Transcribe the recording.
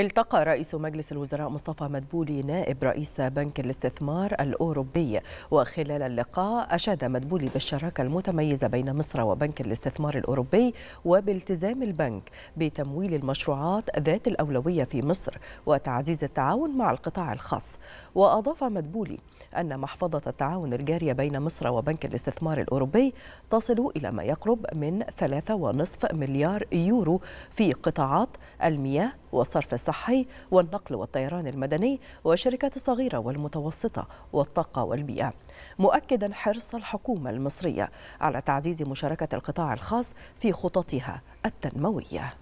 التقى رئيس مجلس الوزراء مصطفى مدبولي نائب رئيس بنك الاستثمار الأوروبي وخلال اللقاء أشاد مدبولي بالشراكة المتميزة بين مصر وبنك الاستثمار الأوروبي وبالتزام البنك بتمويل المشروعات ذات الأولوية في مصر وتعزيز التعاون مع القطاع الخاص وأضاف مدبولي أن محفظة التعاون الجارية بين مصر وبنك الاستثمار الأوروبي تصل إلى ما يقرب من 3.5 مليار يورو في قطاعات المياه والصرف الصحي والنقل والطيران المدني والشركات الصغيرة والمتوسطة والطاقة والبيئة مؤكدا حرص الحكومة المصرية على تعزيز مشاركة القطاع الخاص في خططها التنموية